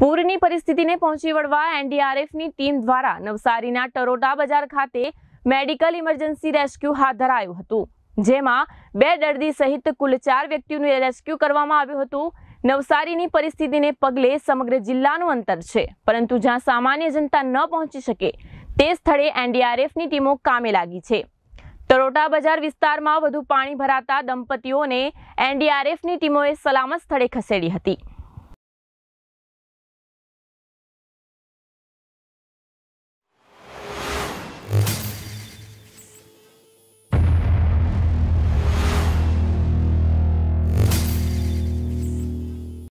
પૂરની પરિસ્થિતિને પહોંચી વળવા એનડીઆરએફની ટીમ દ્વારા નવસારીના ટરોટા બજાર ખાતે મેડિકલ ઇમરજન્સી રેસ્ક્યુ હાથ ધરાયું હતું જેમાં બે દર્દી સહિત કુલ ચાર વ્યક્તિઓનું રેસ્ક્યુ કરવામાં આવ્યું હતું નવસારીની પરિસ્થિતિને પગલે સમગ્ર જિલ્લાનું અંતર છે પરંતુ જ્યાં સામાન્ય જનતા ન પહોંચી શકે તે સ્થળે એનડીઆરએફની ટીમો કામે લાગી છે તરોટા બજાર વિસ્તારમાં વધુ પાણી ભરાતા દંપતીઓને એનડીઆરએફની ટીમોએ સલામત સ્થળે ખસેડી હતી